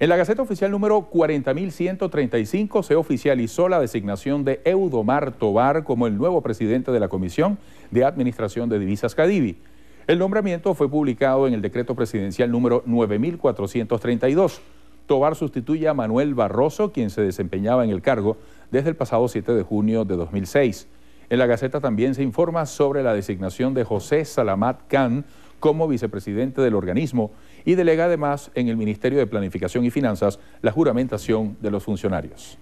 En la Gaceta Oficial número 40.135 se oficializó la designación de Eudomar Tobar como el nuevo presidente de la Comisión de Administración de Divisas Cadivi. El nombramiento fue publicado en el decreto presidencial número 9432. Tobar sustituye a Manuel Barroso, quien se desempeñaba en el cargo desde el pasado 7 de junio de 2006. En la Gaceta también se informa sobre la designación de José Salamat Khan como vicepresidente del organismo y delega además en el Ministerio de Planificación y Finanzas la juramentación de los funcionarios.